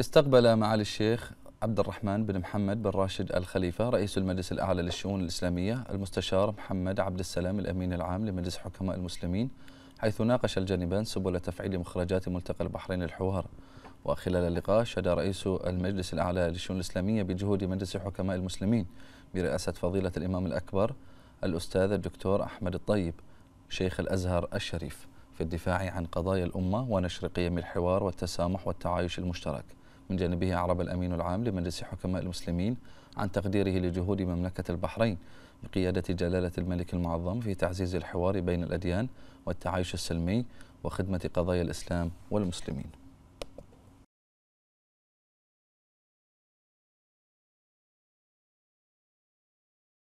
استقبل معالي الشيخ عبد الرحمن بن محمد بن راشد الخليفة رئيس المجلس الأعلى للشؤون الإسلامية المستشار محمد عبد السلام الأمين العام لمجلس حكماء المسلمين حيث ناقش الجانبان سبل تفعيل مخرجات ملتقى البحرين الحوار وخلال اللقاء شهد رئيس المجلس الأعلى للشؤون الإسلامية بجهود مجلس حكماء المسلمين برئاسة فضيلة الإمام الأكبر الأستاذ الدكتور أحمد الطيب شيخ الأزهر الشريف في الدفاع عن قضايا الأمة ونشر قيم الحوار والتسامح والتعايش المشترك من جانبه عرب الأمين العام لمجلس حكماء المسلمين عن تقديره لجهود مملكة البحرين بقيادة جلالة الملك المعظم في تعزيز الحوار بين الأديان والتعايش السلمي وخدمة قضايا الإسلام والمسلمين